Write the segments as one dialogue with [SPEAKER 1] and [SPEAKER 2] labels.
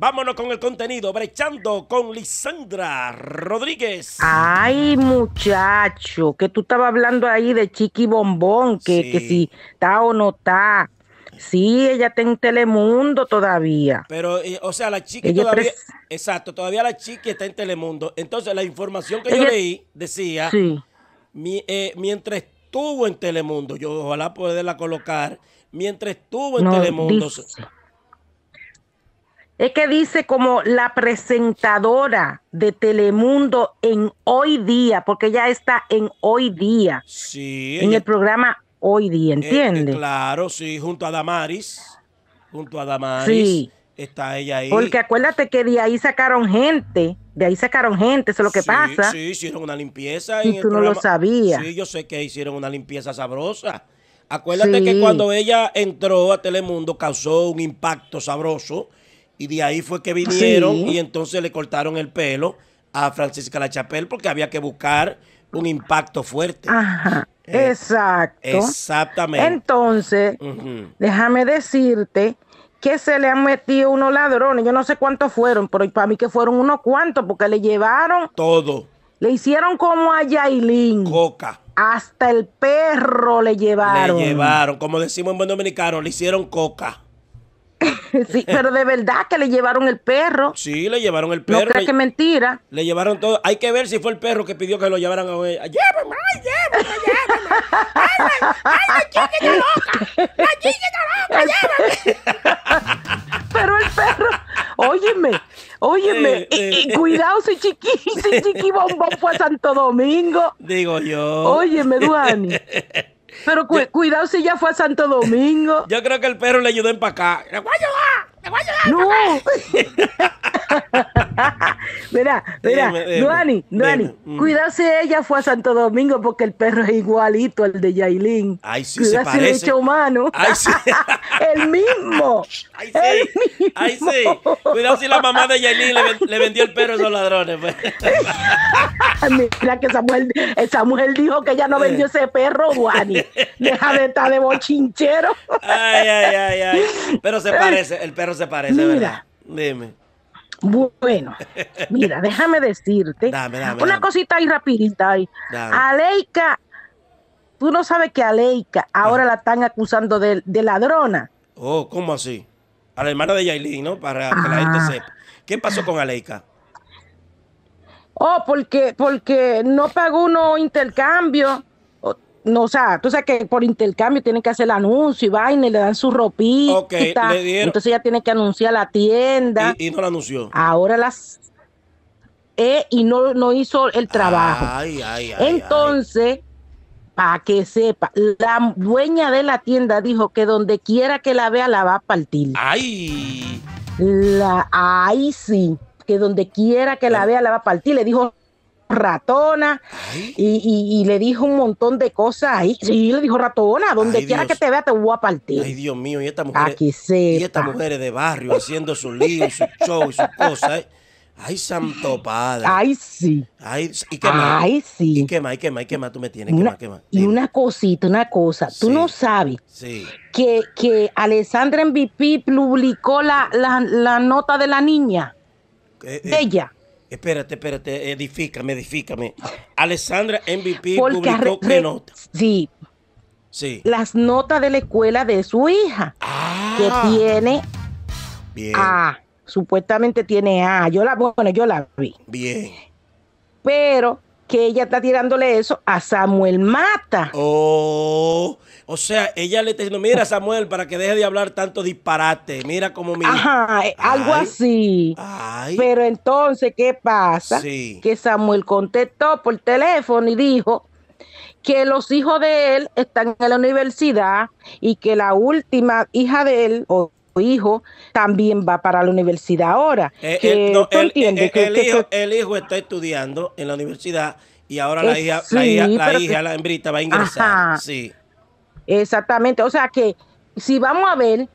[SPEAKER 1] Vámonos con el contenido, brechando con Lisandra Rodríguez.
[SPEAKER 2] Ay, muchacho, que tú estabas hablando ahí de Chiqui Bombón, que, si está o no está. Sí, ella está en Telemundo todavía.
[SPEAKER 1] Pero, eh, o sea, la chiqui todavía. Exacto, todavía la chiqui está en Telemundo. Entonces, la información que yo leí decía: eh, mientras estuvo en Telemundo, yo ojalá poderla colocar, mientras estuvo en Telemundo,
[SPEAKER 2] es que dice como la presentadora de Telemundo en hoy día, porque ella está en hoy día. Sí. En el programa hoy día, eh, eh, ¿entiendes?
[SPEAKER 1] claro, sí, junto a Damaris. Junto a Damaris. Está ella ahí. Porque
[SPEAKER 2] acuérdate que de ahí sacaron gente. De ahí sacaron gente, eso es lo que pasa. Sí,
[SPEAKER 1] hicieron una limpieza. Y tú no lo sabías. Sí, yo sé que hicieron una limpieza sabrosa. Acuérdate que cuando ella entró a Telemundo causó un impacto sabroso y de ahí fue que vinieron y entonces le cortaron el pelo a Francisca Lachapel porque había que buscar un impacto fuerte. Ajá.
[SPEAKER 2] Eh, exacto. Exactamente. Entonces, déjame decirte que se le han metido unos ladrones. Yo no sé cuántos fueron, pero para mí que fueron unos cuantos porque le llevaron. Todo. Le hicieron como a Yailin. Coca. Hasta el perro le llevaron. Le llevaron,
[SPEAKER 1] como decimos en buen dominicano, le hicieron coca.
[SPEAKER 2] sí, pero de verdad que le llevaron el perro.
[SPEAKER 1] Sí, le llevaron el perro. No creas que
[SPEAKER 2] mentira.
[SPEAKER 1] Le llevaron todo. Hay que ver si fue el perro que pidió que lo llevaran a ella. Llévame, ay,
[SPEAKER 2] llévame, Ay, ay, la chica loca. La chica está loca, llévame. pero el perro, óyeme, óyeme, y, cuidado si chiqui, si chiqui bombón fue a Santo Domingo.
[SPEAKER 1] Digo yo. Óyeme,
[SPEAKER 2] Duani. Pero cuidado si ya fue a Santo Domingo.
[SPEAKER 1] Yo creo que el perro le ayudó a empacar. ¡Le voy a ayudar! ¡Le voy a
[SPEAKER 2] ayudar! ¡No! Mira, mira, Duani, Duani, si ella fue a Santo Domingo porque el perro es igualito al de Yailin. Ay, sí, cuidarse se parece. el hecho humano. Ay, sí. el mismo. Ay,
[SPEAKER 1] sí. Ay, sí. Cuidado si la mamá de Yailin le, vendió el perro a esos ladrones. Pues.
[SPEAKER 2] Mira que esa mujer, esa eh, mujer dijo que ella no eh. vendió ese perro, Duani. Deja de estar de bochinchero. ay, ay, ay, ay.
[SPEAKER 1] Pero se parece, el perro se parece, Mira. ¿verdad? Dime.
[SPEAKER 2] Bueno,
[SPEAKER 1] mira, déjame
[SPEAKER 2] decirte una cosita ahí rapidita ahí. Aleika, tú no sabes que Aleika ahora ah. la están acusando de, ladrona.
[SPEAKER 1] Oh, ¿cómo así? A la hermana de Yailin, ¿no? Para que la gente ah. sepa. ¿Qué pasó con Aleika?
[SPEAKER 2] Oh, porque, porque no pagó unos intercambio no, o sea, tú sabes que por intercambio tienen que hacer el anuncio y vaina y le dan su ropita. Entonces ella tiene que anunciar la tienda. Y, no la anunció. Ahora las. Eh, y no, hizo el trabajo. Ay, ay, ay, Entonces, para que sepa, la dueña de la tienda dijo que donde quiera que la vea la va a partir.
[SPEAKER 1] Ay.
[SPEAKER 2] La, ay, sí que donde quiera que la eh. vea la va a partir. Le dijo ratona y, y, le dijo un montón de cosas ahí. le dijo ratona, donde quiera que te vea te voy a partir. Ay,
[SPEAKER 1] Dios mío, y estas mujeres esta mujer de barrio haciendo su lío, su show y sus cosas. ¿eh? Ay, santo padre. Ay, sí. Ay, ¿y qué más? ¿Y qué más? ¿Y qué más? qué tú me tienes? ¿Qué más,
[SPEAKER 2] Y una cosita, una cosa. Tú no sabes que, que Alessandra MVP publicó la, la, nota de la niña. Eh, eh. de ella.
[SPEAKER 1] Espérate, espérate, edifícame, edifícame. Alessandra MVP publicó qué nota. Sí. Sí.
[SPEAKER 2] Las notas de la escuela de su hija. que ah. tiene bien. A. Supuestamente tiene A. Yo la, bueno, yo la vi. Bien. Pero que ella está tirándole eso a Samuel Mata.
[SPEAKER 1] Oh, o sea, ella le está diciendo, mira Samuel, para que deje de hablar tanto disparate, mira cómo mira. Ajá, eh, algo
[SPEAKER 2] así. Pero entonces, ¿qué pasa? Que Samuel contestó por teléfono y dijo que los hijos de él están en la universidad y que la última hija de él, o hijo también va para la universidad ahora. el,
[SPEAKER 1] hijo, está estudiando en la universidad y ahora la eh, hija, la hija, la, hija hembrita va a
[SPEAKER 2] ingresar. Sí. Exactamente, o sea que si vamos a ver,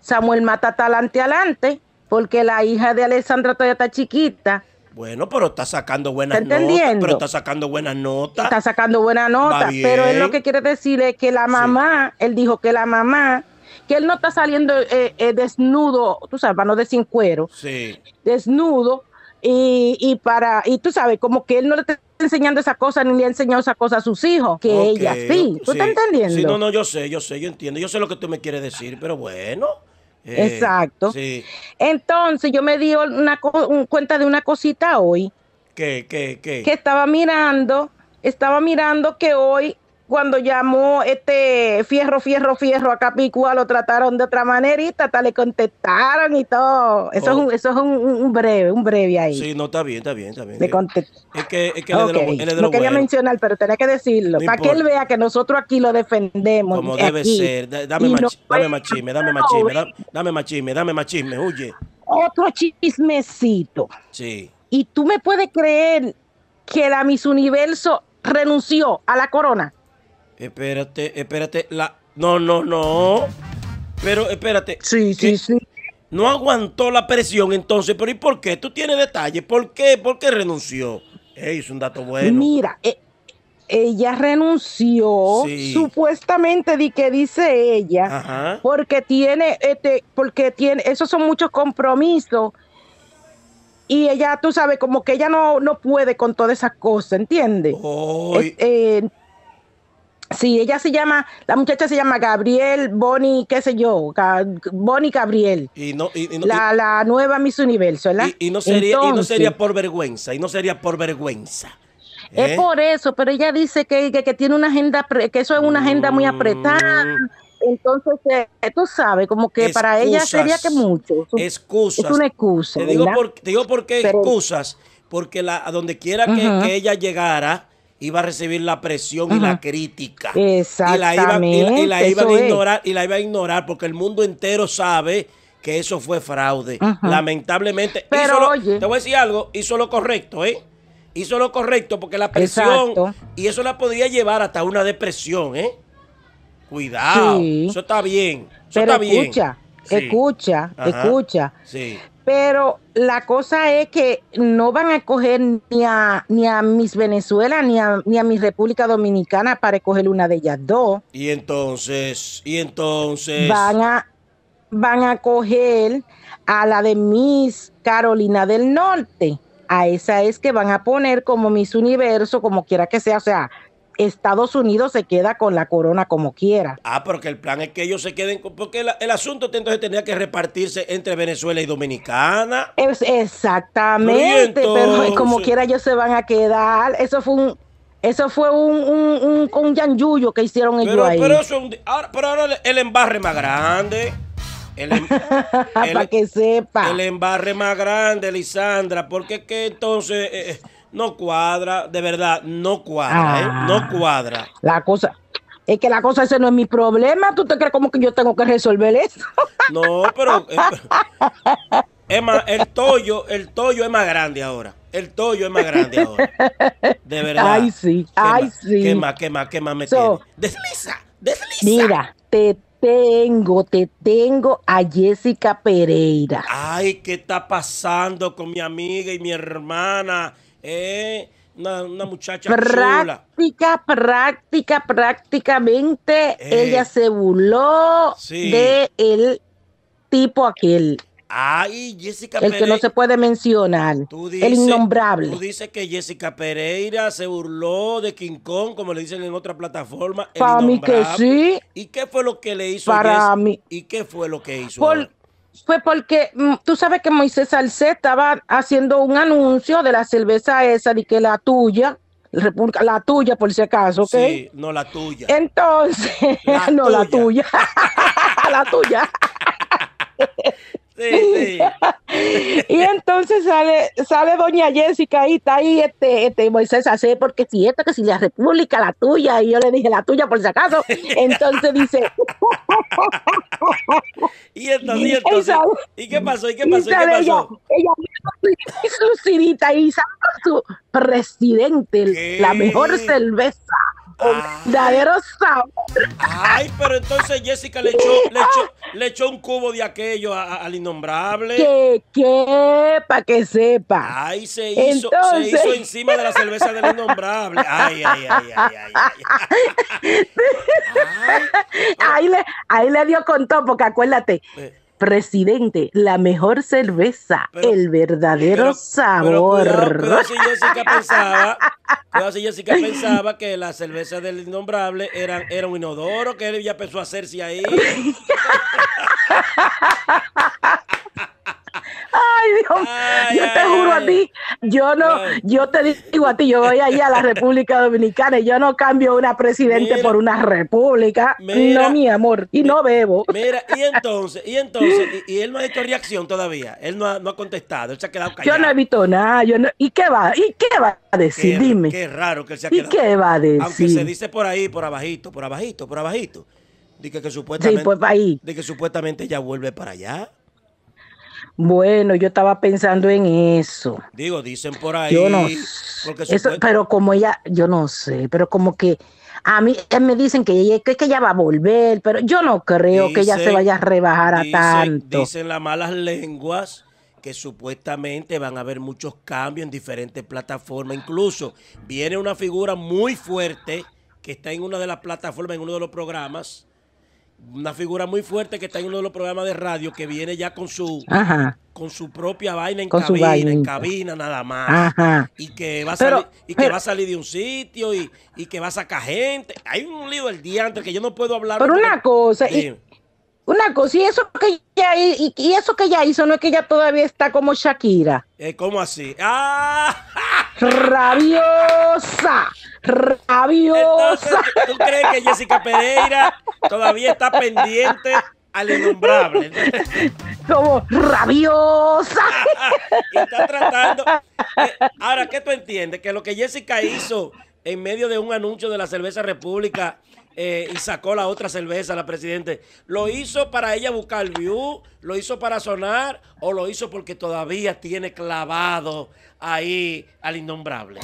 [SPEAKER 2] Samuel mata talante adelante, porque la hija de Alessandra todavía está chiquita.
[SPEAKER 1] Bueno, pero está sacando buenas ¿Está notas. Pero está sacando buenas notas. Está
[SPEAKER 2] sacando buenas notas. Pero él lo que quiere decir es que la mamá, él dijo que la mamá, que él no está saliendo eh, eh, desnudo, tú sabes, para de sin cuero. Desnudo. Y, y para, y tú sabes, como que él no le está enseñando esa cosa ni le ha enseñado esa cosa a sus hijos, que ella sí. ¿Tú estás entendiendo? Sí, no,
[SPEAKER 1] no, yo sé, yo sé, yo entiendo. Yo sé lo que tú me quieres decir, pero bueno. Eh, Exacto.
[SPEAKER 2] Sí. Entonces yo me di una cuenta de una cosita hoy.
[SPEAKER 1] ¿Qué, qué, qué? Que
[SPEAKER 2] estaba mirando, estaba mirando que hoy cuando llamó este fierro, fierro, fierro a Capicúa, lo trataron de otra manera y hasta le contestaron y todo. Eso es, oh. un, eso es un, breve, un breve ahí. Sí,
[SPEAKER 1] no, está bien, está bien, está bien. Le es que, es que él es de lo, él lo No quería
[SPEAKER 2] mencionar, pero tenía que decirlo. para que él vea que nosotros aquí lo defendemos. Como debe ser. Dame, más chisme, dame chisme, dame más dame,
[SPEAKER 1] dame más dame machisme, Otro
[SPEAKER 2] chismecito. Sí. Y tú me puedes creer que la Miss Universo renunció a la corona.
[SPEAKER 1] Espérate, espérate. La... No, no, no. Pero espérate. Sí, sí, sí. No aguantó la presión entonces, pero ¿y por qué? Tú tienes detalles. ¿Por qué? ¿Por qué renunció? Ey, es un dato bueno.
[SPEAKER 2] Mira, e, ella renunció, supuestamente di que dice ella, Ajá. porque tiene, este, porque tiene, esos son muchos compromisos. Y ella, tú sabes, como que ella no, no puede con todas esas cosas, ¿entiendes? Sí, ella se llama, la muchacha se llama Gabriel Bonnie, qué sé yo, Bonnie Gabriel. Y no, y, la, nueva Miss Universo, ¿verdad? Y, no sería, y no sería
[SPEAKER 1] por vergüenza, y no sería por vergüenza.
[SPEAKER 2] Es ¿eh? por eso, pero ella dice que, tiene una agenda, que eso es una agenda muy apretada. Mm. Entonces, eh, tú sabes, como que para ella sería que
[SPEAKER 1] mucho. Es una excusa. Te digo, por, te digo por qué excusas, porque la, a donde quiera que ella llegara, iba a recibir la presión y la crítica. Exactamente. Y la iba, a ignorar, y la a ignorar porque el mundo entero sabe que eso fue fraude. Lamentablemente. Te voy a decir algo, hizo lo correcto, ¿eh? Hizo lo correcto porque la presión. Y eso la podría llevar hasta una depresión, ¿eh? Cuidado. Eso está bien. Eso está bien. Escucha,
[SPEAKER 2] escucha, escucha. Sí. Pero la cosa es que no van a coger ni a, ni a mis Venezuela ni a, ni mi República Dominicana para escoger una de ellas dos.
[SPEAKER 1] Y entonces, y entonces. Van a,
[SPEAKER 2] van a coger a la de mis Carolina del Norte. A esa es que van a poner como mis Universo, como quiera que sea. O sea, Estados Unidos se queda con la corona como quiera.
[SPEAKER 1] Ah, porque el plan es que ellos se queden con, porque el, asunto entonces tenía que repartirse entre Venezuela y Dominicana.
[SPEAKER 2] exactamente, pero como quiera ellos se van a quedar. Eso fue un eso fue un, un, un, un que hicieron ellos ahí. Pero, eso,
[SPEAKER 1] ahora, pero ahora el embarre más grande.
[SPEAKER 2] Em, Para que sepa. El
[SPEAKER 1] embarre más grande, Lisandra, porque es que entonces... Eh, eh, no cuadra, de verdad, no cuadra, ¿eh? no ah. cuadra.
[SPEAKER 2] La cosa, es que la cosa ese no es mi problema, ¿tú te crees como que yo tengo que resolver eso?
[SPEAKER 1] No, pero... Eh, es más, el tollo el tollo es más grande ahora. El tollo es más grande ahora. De verdad. Ay, sí, ay, sí. Qué más, qué más, qué más me Desliza,
[SPEAKER 2] desliza. Mira, te tengo, te tengo a Jessica Pereira. Ay,
[SPEAKER 1] ¿qué está pasando con mi amiga y mi hermana? Eh una, muchacha Práctica,
[SPEAKER 2] práctica, prácticamente eh. ella se burló de el tipo aquel.
[SPEAKER 1] Ay, Jessica El que no se puede
[SPEAKER 2] mencionar. el innombrable. Tú
[SPEAKER 1] dices que Jessica Pereira se burló de King Kong, como le dicen en otra plataforma. Para mí que sí. ¿Y qué fue lo que le hizo? Para ¿Y qué fue lo que hizo?
[SPEAKER 2] fue porque mm, tú sabes que Moisés Salcé estaba haciendo un anuncio de la cerveza esa, de que la tuya, la tuya por si acaso, ¿ok? Sí, no la tuya. Entonces, no la tuya, la tuya. y entonces sale, sale doña Jessica y está ahí este, este Moisés hace porque si esto, que si la república, la tuya, y yo le dije la tuya por si acaso. Entonces dice. y entonces, y, qué pasó? ¿Y qué pasó? ¿Y, qué pasó? Ella, su cirita y sale su presidente, la mejor cerveza verdadero
[SPEAKER 1] Ay, pero entonces Jessica le echó, le echó, le echó un cubo de aquello al innombrable.
[SPEAKER 2] ¿Qué? ¿Qué? para que sepa. Ay, se hizo, se hizo
[SPEAKER 1] encima de la cerveza del innombrable. Ay, ay, ay,
[SPEAKER 2] ay, ay. ay. Ahí, le, ahí le dio con todo, porque acuérdate. Eh presidente, la mejor cerveza, el verdadero sabor. Pero,
[SPEAKER 1] cuidado, cuidado si Jessica pensaba, si pensaba que la cerveza del innombrable era, era un inodoro que él ya pensó hacerse ahí.
[SPEAKER 2] Ay, Dios, yo te juro a ti, yo no, yo te digo a ti, yo voy allá a la República Dominicana y yo no cambio una presidente por una república, no mi amor, y no bebo. Mira, y entonces, y
[SPEAKER 1] entonces, y, él no ha hecho reacción todavía, él no ha, contestado, él se ha quedado callado. Yo no he visto nada, yo no,
[SPEAKER 2] ¿y qué va? ¿Y qué va a decir? Dime. Qué raro que él se ha quedado. ¿Y qué va a decir? Aunque se dice
[SPEAKER 1] por ahí, por abajito, por abajito, por abajito. Dice que, pues, supuestamente, De que supuestamente ya vuelve para allá.
[SPEAKER 2] Bueno, yo estaba pensando en eso.
[SPEAKER 1] Digo, dicen por ahí. Yo no. Pero
[SPEAKER 2] como ella, yo no sé, pero como que a mí eh, me dicen que ella, que, va a volver, pero yo no creo que ella se vaya a rebajar a tanto.
[SPEAKER 1] Dicen las malas lenguas que supuestamente van a haber muchos cambios en diferentes plataformas. Incluso viene una figura muy fuerte que está en una de las plataformas, en uno de los programas una figura muy fuerte que está en uno de los programas de radio que viene ya con su con su propia vaina en cabina, en cabina nada más. Y que va a salir, y que va a salir de un sitio y, que va a sacar gente. Hay un lío del día antes que yo no puedo hablar. Pero una
[SPEAKER 2] cosa, una cosa, y eso que ella, y, eso que ya hizo, no es que ella todavía está como Shakira.
[SPEAKER 1] Eh, ¿Cómo así? ¡Ah!
[SPEAKER 2] ¡Rabiosa! ¡Rabiosa! ¿Tú crees que Jessica Pereira todavía está pendiente al innombrable? Como rabiosa. y está tratando. Eh,
[SPEAKER 1] ahora, ¿qué tú entiendes? Que lo que Jessica hizo en medio de un anuncio de la cerveza República eh, y sacó la otra cerveza, la presidente. ¿Lo hizo para ella buscar view? ¿Lo hizo para sonar? ¿O lo hizo porque todavía tiene clavado ahí al innombrable?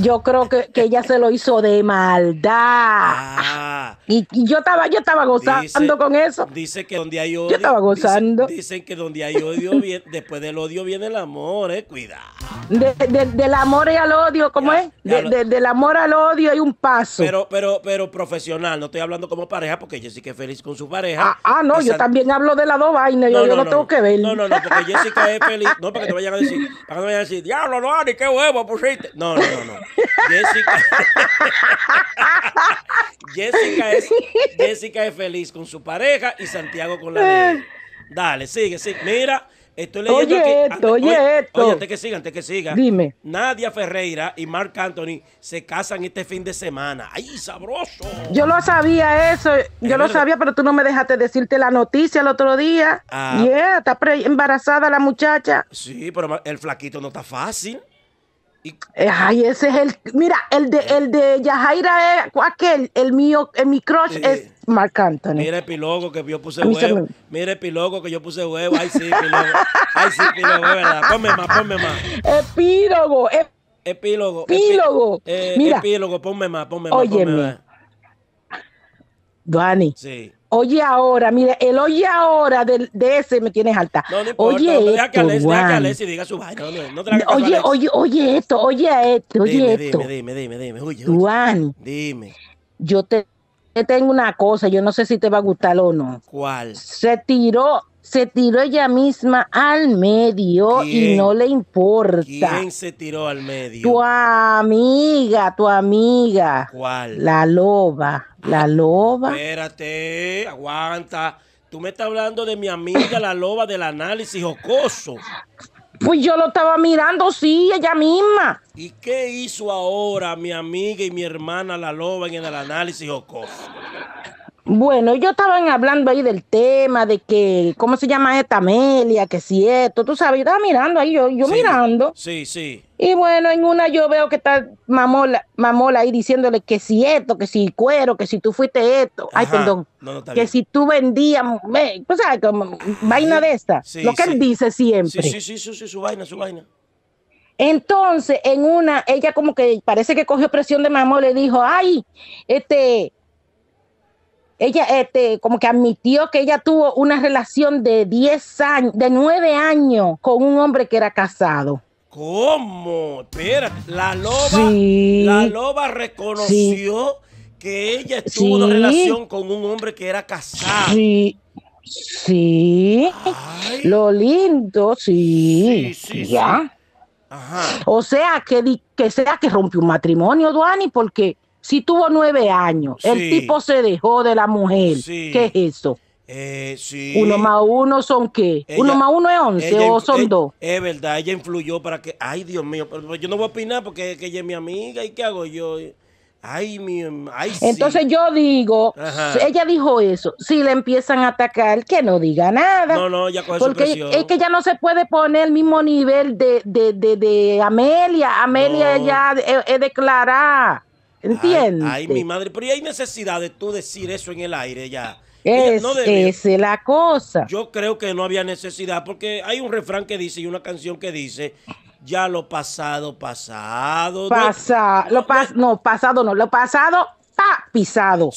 [SPEAKER 2] Yo creo que, que, ella se lo hizo de maldad. Ah. y, yo estaba, yo estaba gozando con eso.
[SPEAKER 1] Dice que donde hay odio. Yo estaba gozando. Dice, dicen que donde hay odio, después del odio viene el amor, eh. Cuidado.
[SPEAKER 2] De, del amor y al odio, ¿cómo es? del amor al odio hay un paso. Pero,
[SPEAKER 1] pero, pero profesional, no estoy hablando como pareja, porque Jessica es feliz con su pareja. Ah, ah no, yo también
[SPEAKER 2] hablo de las dos vainas, yo no, tengo que ver. No, no, no, porque
[SPEAKER 1] Jessica es feliz. No, para que te vayan a decir, para que te vayan a decir, diablo, no, ni qué huevo pusiste. No. No, no, no, Jessica. Jessica, es, feliz con su pareja y Santiago con la niña Dale, sigue, sigue. Mira, estoy leyendo oye Esto, oye, oye, esto. Oye, antes que siga, antes que siga. Dime. Nadia Ferreira y Mark Anthony se casan este fin de semana. ¡Ay, sabroso!
[SPEAKER 2] Yo lo sabía eso. Yo lo sabía, pero tú no me dejaste decirte la noticia el otro día. Ah. está embarazada la muchacha.
[SPEAKER 1] Sí, pero el flaquito no está fácil.
[SPEAKER 2] Eh, ay, ese es el. Mira, el de, el de Yahaira es aquel, el mío, eh, mi crush es Marc Anthony. Mira el
[SPEAKER 1] que yo puse huevo. Me... Mira el que yo puse huevo. Ay, sí, epílogo. Ay, sí, epílogo, es verdad. Ponme más, ponme más.
[SPEAKER 2] Epílogo. Ep...
[SPEAKER 1] Epílogo. Epílogo. Eh, Mira. Epílogo, ponme más, ponme más. Óyeme. Ponme
[SPEAKER 2] más. Dani. Sí. Oye ahora, mira, el oye ahora de, ese me tienes alta. oye, oye,
[SPEAKER 1] oye, oye esto, oye esto, oye esto. Dime, dime, dime, dime. Oye, Juan, dime.
[SPEAKER 2] Yo te tengo una cosa, yo no sé si te va a gustar o no. ¿Cuál? Se tiró se tiró ella misma al medio y no le importa. ¿Quién se tiró al medio? Tu amiga, tu amiga. ¿Cuál? La loba, la ah, loba.
[SPEAKER 1] Espérate, aguanta. Tú me estás hablando de mi amiga la loba del análisis jocoso.
[SPEAKER 2] Pues yo lo estaba mirando, sí, ella misma.
[SPEAKER 1] ¿Y qué hizo ahora mi amiga y mi hermana la loba en el análisis jocoso?
[SPEAKER 2] Bueno, yo estaban hablando ahí del tema de que, ¿cómo se llama esta Amelia? Que si esto, tú sabes, yo estaba mirando ahí, yo, yo mirando. Sí, sí. Y bueno, en una yo veo que está mamola, mamola ahí diciéndole que si esto, que si cuero, que si tú fuiste esto, ay, perdón, que si tú vendías, pues, como, vaina de esta, sí, lo que él dice siempre. Sí,
[SPEAKER 1] sí, sí, sí, su vaina, su vaina.
[SPEAKER 2] Entonces, en una, ella como que parece que cogió presión de mamola le dijo, ay, este ella este, como que admitió que ella tuvo una relación de 10 años, de 9 años con un hombre que era casado.
[SPEAKER 1] ¿Cómo? Espera, la loba, la loba reconoció que ella tuvo una relación con un hombre que era casado.
[SPEAKER 2] Sí. Sí. Lo lindo, sí. ya. Ajá. O sea que, que sea que rompió un matrimonio, Duani, porque si tuvo nueve años, el tipo se dejó de la mujer. ¿Qué es eso? Eh, uno más uno son qué? uno más uno es once o son eh, dos.
[SPEAKER 1] Es verdad, ella influyó para que. Ay, Dios mío, yo no voy a opinar porque ella es mi amiga y ¿qué hago yo? Ay, mi, ay,
[SPEAKER 2] Entonces yo digo, ella dijo eso, si le empiezan a atacar, que no diga nada. No, no, ya coge Porque es que ya no se puede poner el mismo nivel de, de, de, de Amelia. Amelia ya es declarada. ¿Entiendes? Ay, mi
[SPEAKER 1] madre, pero hay necesidad de tú decir eso en el aire ya. Es,
[SPEAKER 2] la cosa.
[SPEAKER 1] Yo creo que no había necesidad porque hay un refrán que dice y una canción que dice ya lo pasado pasado.
[SPEAKER 2] Pasa, no, lo pas, no, pasado no, lo pasado está pisado.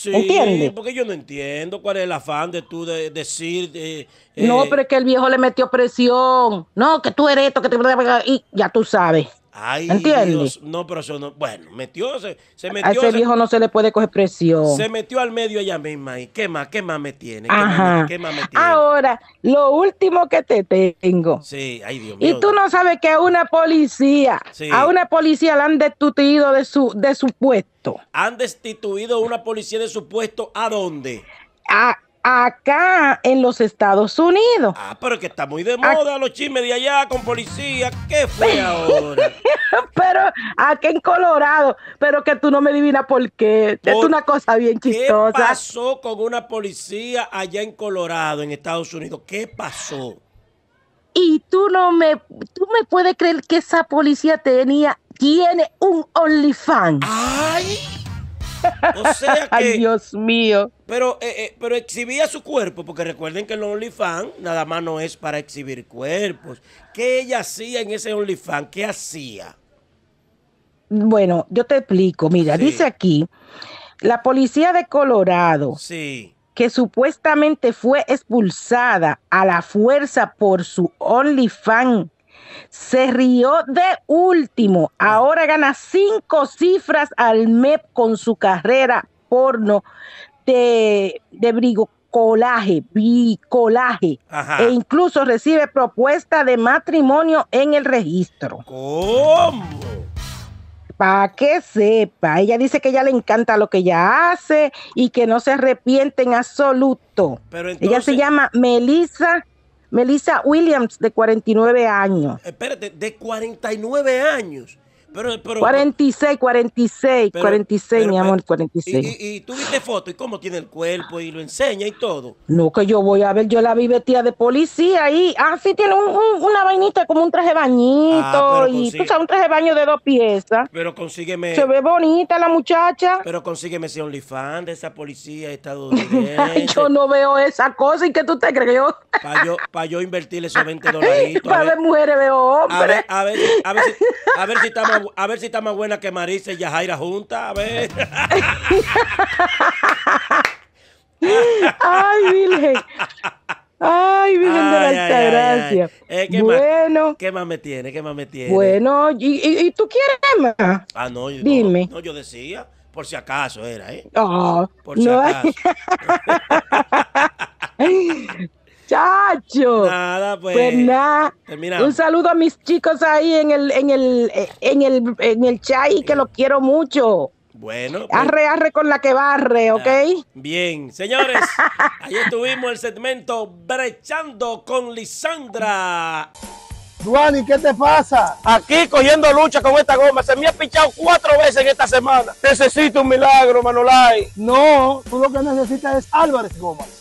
[SPEAKER 1] Porque yo no entiendo cuál es el afán de tú de, decir.
[SPEAKER 2] no, eh, pero es que el viejo le metió presión. No, que tú eres esto, que te y ya tú sabes. Ay, Dios.
[SPEAKER 1] No, pero eso no. Bueno, metió, se, metió. A ese viejo no
[SPEAKER 2] se le puede coger presión. Se
[SPEAKER 1] metió al medio ella misma. ¿Y qué más? ¿Qué más me tiene? ¿Qué, me tiene?
[SPEAKER 2] Ahora, lo último que te tengo. Sí, ay, Dios mío. Y tú no sabes que a una policía, a una policía la han destituido de su, de su puesto. ¿Han destituido
[SPEAKER 1] a una policía de su puesto a dónde?
[SPEAKER 2] A, acá en los Estados Unidos. Ah,
[SPEAKER 1] pero que está muy de moda los chismes de allá con policía. ¿Qué fue ahora?
[SPEAKER 2] pero aquí en Colorado, pero que tú no me adivinas por qué. Es una cosa bien chistosa. ¿Qué pasó
[SPEAKER 1] con una policía allá en Colorado, en Estados Unidos? ¿Qué pasó?
[SPEAKER 2] Y tú no me, tú me puedes creer que esa policía tenía, tiene un OnlyFans.
[SPEAKER 1] ¡Ay! sea Ay, Dios mío. Pero, eh, eh, pero exhibía su cuerpo, porque recuerden que el OnlyFans nada más no es para exhibir cuerpos. ¿Qué ella hacía en ese OnlyFans? ¿Qué hacía?
[SPEAKER 2] Bueno, yo te explico. Mira, dice aquí la policía de Colorado. Sí. Que supuestamente fue expulsada a la fuerza por su OnlyFans se rió de último. Ahora gana cinco cifras al MEP con su carrera porno de, de brigo colaje, bicolaje, e incluso recibe propuesta de matrimonio en el registro. ¿Cómo? Para que sepa, ella dice que ella le encanta lo que ella hace y que no se arrepiente en absoluto. Ella se llama Melissa Melissa Williams, de 49 años. Espérate,
[SPEAKER 1] de 49 años. 46,
[SPEAKER 2] 46, 46, mi amor, 46.
[SPEAKER 1] Y, tú viste foto y cómo tiene el cuerpo y lo enseña y todo.
[SPEAKER 2] No, que yo voy a ver, yo la vi vestida de policía y, ah, sí, tiene una vainita como un traje bañito ah, y tú sabes, un traje de baño de dos piezas. Pero consígueme. Se ve bonita la muchacha.
[SPEAKER 1] Pero consígueme ese OnlyFans de esa policía estadounidense. yo
[SPEAKER 2] no veo esa cosa y que tú te crees
[SPEAKER 1] Para yo, invertirle esos 20 dolaritos. Para ver mujeres
[SPEAKER 2] veo hombres. A ver, a ver, si,
[SPEAKER 1] a ver si estamos a ver si está más buena que Marisa y Yajaira juntas. A ver.
[SPEAKER 2] Ay, Virgen. Ay, Virgen de la Altagracia. Eh, bueno.
[SPEAKER 1] ¿Qué más me tiene? ¿Qué más me tiene? Bueno,
[SPEAKER 2] ¿y, y, tú quieres más? Ah, no, Dime.
[SPEAKER 1] No, yo decía, por si acaso era, ¿eh? Ah, por si no. acaso.
[SPEAKER 2] muchachos. Nada, pues. pues nada. Un saludo a mis chicos ahí en el, en el, eh, en el, en el, y que los quiero mucho. Bueno. Pues. arre, arre con la que barre, ¿ok? Ah,
[SPEAKER 1] bien, señores, ahí tuvimos el segmento Brechando con Lisandra.
[SPEAKER 2] ¿y ¿qué te pasa? Aquí
[SPEAKER 1] cogiendo lucha con esta goma. Se me ha pichado cuatro veces en esta semana. Necesito un milagro, Manolay. No, tú lo que necesitas es Álvarez Gómez.